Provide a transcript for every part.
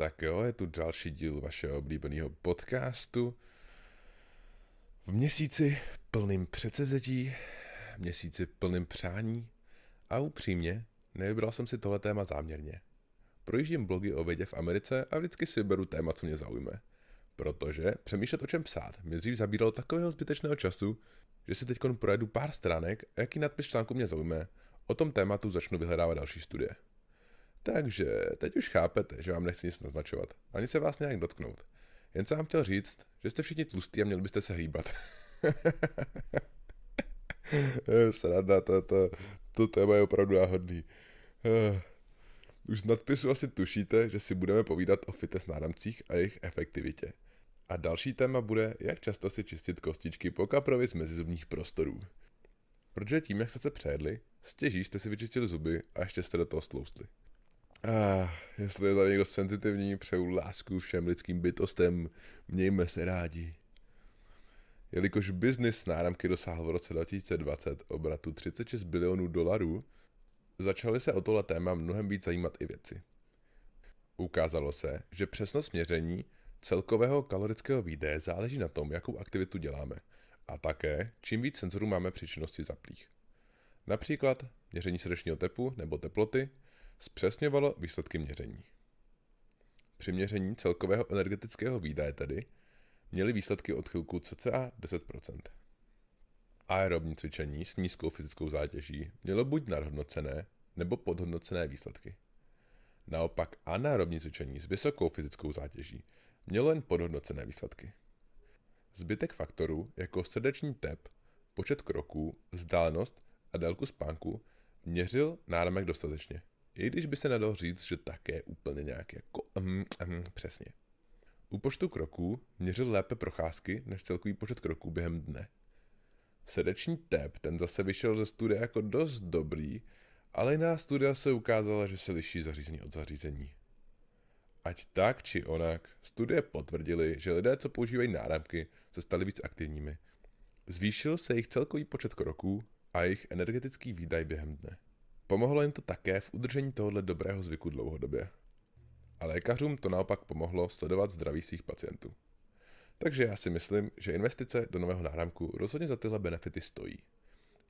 Tak jo, je tu další díl vašeho oblíbeného podcastu. V měsíci plným předsevzetí, měsíci plným přání a upřímně, nevybral jsem si tohle téma záměrně. Projíždím blogy o vědě v Americe a vždycky si beru téma, co mě zaujme. Protože přemýšlet o čem psát mě dřív zabíralo takového zbytečného času, že si teď projedu pár stránek a jaký nadpis článku mě zaujme, o tom tématu začnu vyhledávat další studie. Takže teď už chápete, že vám nechci nic naznačovat, ani se vás nějak dotknout. Jen jsem vám chtěl říct, že jste všichni tlustí a měli byste se hýbat. Sranda, to, to, to téma je opravdu náhodný. Eh, už z nadpisu asi tušíte, že si budeme povídat o fitness náramcích a jejich efektivitě. A další téma bude, jak často si čistit kostičky po kaprovi z mezizubních prostorů. Protože tím, jak jste se přejedli, stěží jste si vyčistili zuby a ještě jste do toho stloustli. A ah, jestli je tady někdo senzitivní, přeju lásku všem lidským bytostem, mějme se rádi. Jelikož biznis náramky dosáhl v roce 2020 obratu 36 bilionů dolarů, začaly se o tohle téma mnohem víc zajímat i věci. Ukázalo se, že přesnost měření celkového kalorického výdeje záleží na tom, jakou aktivitu děláme a také, čím víc senzorů máme při činnosti zaplých. Například měření srdečního tepu nebo teploty – zpřesňovalo výsledky měření. Při měření celkového energetického výdaje tedy měly výsledky odchylku cca 10%. Aerobní cvičení s nízkou fyzickou zátěží mělo buď nadhodnocené nebo podhodnocené výsledky. Naopak anaerobní cvičení s vysokou fyzickou zátěží mělo jen podhodnocené výsledky. Zbytek faktorů jako srdeční tep, počet kroků, vzdálenost a délku spánku měřil náramek dostatečně. I když by se nedalo říct, že také úplně nějak jako um, um, přesně. U počtu kroků měřil lépe procházky než celkový počet kroků během dne. Srdeční tep, ten zase vyšel ze studia jako dost dobrý, ale jiná studia se ukázala, že se liší zařízení od zařízení. Ať tak či onak, studie potvrdily, že lidé, co používají náramky, se stali víc aktivními. Zvýšil se jejich celkový počet kroků a jejich energetický výdaj během dne. Pomohlo jim to také v udržení tohoto dobrého zvyku dlouhodobě. A lékařům to naopak pomohlo sledovat zdraví svých pacientů. Takže já si myslím, že investice do nového náramku rozhodně za tyhle benefity stojí.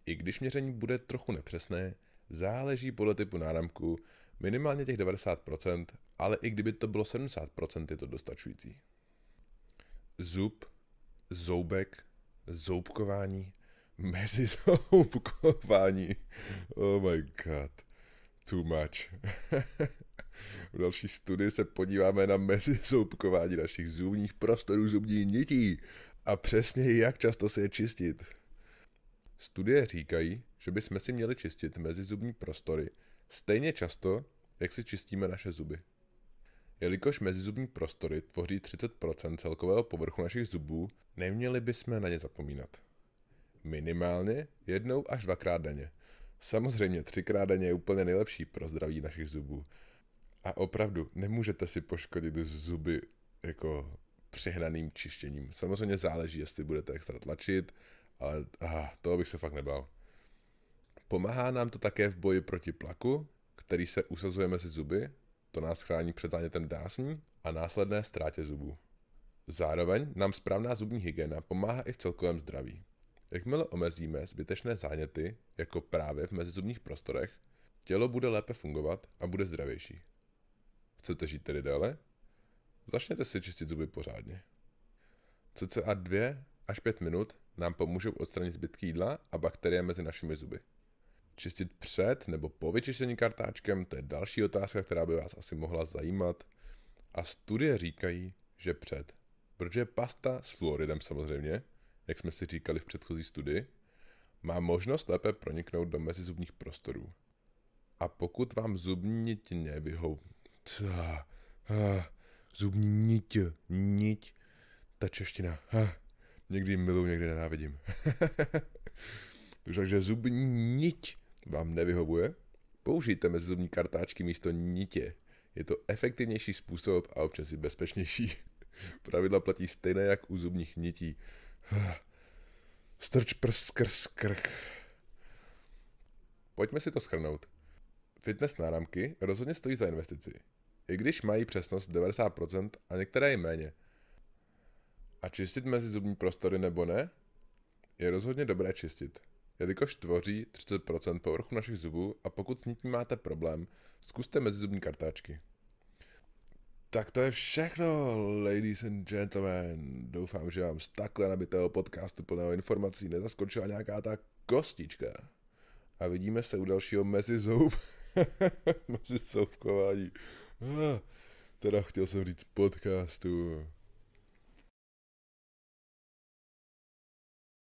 I když měření bude trochu nepřesné, záleží podle typu náramku minimálně těch 90%, ale i kdyby to bylo 70%, je to dostačující. Zub, zoubek, zoubkování, mezi zoubkování. Oh my god. Too much. v další studii se podíváme na mezi mezizoubkování našich zubních prostorů zubní nití a přesně jak často se je čistit. Studie říkají, že bychom si měli čistit mezi zubní prostory stejně často, jak si čistíme naše zuby. Jelikož mezizubní prostory tvoří 30% celkového povrchu našich zubů, neměli bychom na ně zapomínat minimálně jednou až dvakrát denně. Samozřejmě třikrát denně je úplně nejlepší pro zdraví našich zubů. A opravdu nemůžete si poškodit zuby jako přehnaným čištěním. Samozřejmě záleží, jestli budete extra tlačit, ale ah, toho bych se fakt nebal. Pomáhá nám to také v boji proti plaku, který se usazuje mezi zuby, to nás chrání před zánětem dásní a následné ztrátě zubů. Zároveň nám správná zubní hygiena pomáhá i v celkovém zdraví. Jakmile omezíme zbytečné záněty, jako právě v mezizubních prostorech, tělo bude lépe fungovat a bude zdravější. Chcete žít tedy déle? Začněte si čistit zuby pořádně. Cca 2 až 5 minut nám pomůžou odstranit zbytky jídla a bakterie mezi našimi zuby. Čistit před nebo po vyčištění kartáčkem, to je další otázka, která by vás asi mohla zajímat. A studie říkají, že před. Protože pasta s fluoridem samozřejmě jak jsme si říkali v předchozí studii, má možnost lépe proniknout do mezizubních prostorů. A pokud vám zubní nitě nevyhou... zubní niť, niť, ta čeština. Ha, někdy miluji, někdy nenávidím. Takže zubní niť vám nevyhovuje? Použijte mezizubní kartáčky místo nitě. Je to efektivnější způsob a občas i bezpečnější. Pravidla platí stejné jak u zubních nití. Strč prst skrz krk. Pojďme si to schrnout. Fitness náramky rozhodně stojí za investici, i když mají přesnost 90% a některé i méně. A čistit mezi zubní prostory nebo ne? Je rozhodně dobré čistit, jelikož tvoří 30% povrchu našich zubů a pokud s nití máte problém, zkuste mezi zubní kartáčky. Tak to je všechno, ladies and gentlemen. Doufám, že vám z takhle nabitého podcastu plného informací nezaskočila nějaká ta kostička. A vidíme se u dalšího mezizoub. mezizoubkování. Ah, teda chtěl jsem říct podcastu.